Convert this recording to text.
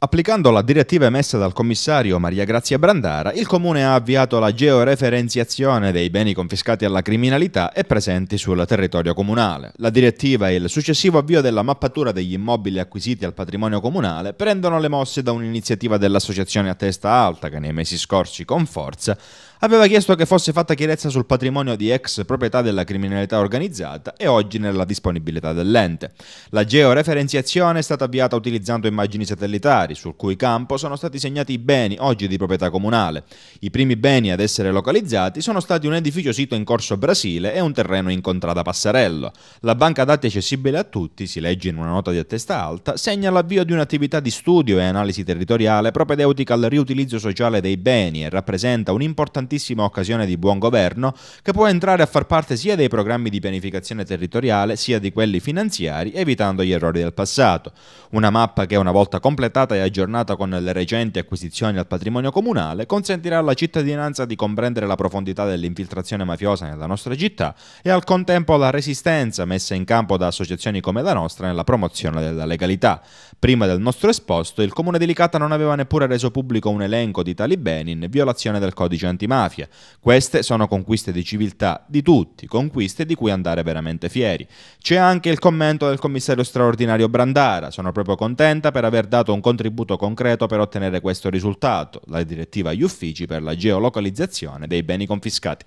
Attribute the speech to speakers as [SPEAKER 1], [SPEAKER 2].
[SPEAKER 1] Applicando la direttiva emessa dal commissario Maria Grazia Brandara, il Comune ha avviato la georeferenziazione dei beni confiscati alla criminalità e presenti sul territorio comunale. La direttiva e il successivo avvio della mappatura degli immobili acquisiti al patrimonio comunale prendono le mosse da un'iniziativa dell'associazione a testa alta che nei mesi scorsi con forza aveva chiesto che fosse fatta chiarezza sul patrimonio di ex proprietà della criminalità organizzata e oggi nella disponibilità dell'ente. La georeferenziazione è stata avviata utilizzando immagini satellitari familiari sul cui campo sono stati segnati i beni oggi di proprietà comunale. I primi beni ad essere localizzati sono stati un edificio sito in Corso Brasile e un terreno in contrada Passarello. La banca dati accessibile a tutti, si legge in una nota di attesta alta, segna l'avvio di un'attività di studio e analisi territoriale propedeutica al riutilizzo sociale dei beni e rappresenta un'importantissima occasione di buon governo che può entrare a far parte sia dei programmi di pianificazione territoriale sia di quelli finanziari, evitando gli errori del passato. Una mappa che una volta completata e aggiornata con le recenti acquisizioni al patrimonio comunale, consentirà alla cittadinanza di comprendere la profondità dell'infiltrazione mafiosa nella nostra città e al contempo la resistenza messa in campo da associazioni come la nostra nella promozione della legalità. Prima del nostro esposto, il comune di Licata non aveva neppure reso pubblico un elenco di tali beni in violazione del codice antimafia. Queste sono conquiste di civiltà di tutti, conquiste di cui andare veramente fieri. C'è anche il commento del commissario straordinario Brandara, sono proprio contenta per aver dato un contributo contributo concreto per ottenere questo risultato, la direttiva agli uffici per la geolocalizzazione dei beni confiscati.